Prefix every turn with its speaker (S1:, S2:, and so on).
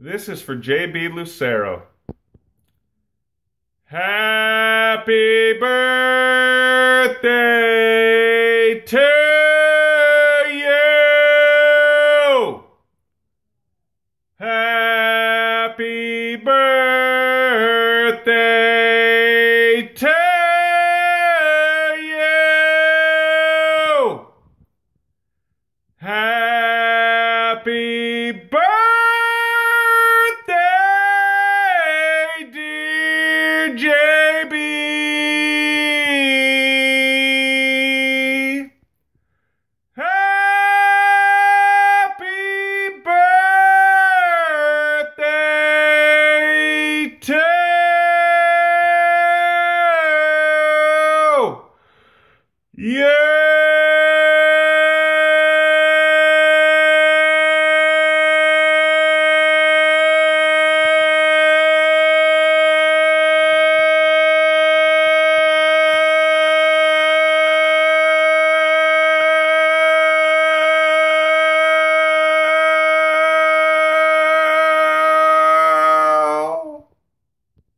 S1: This is for JB Lucero.
S2: Happy birthday to you! Happy birthday to you! Happy birthday! JB! Happy birthday to you!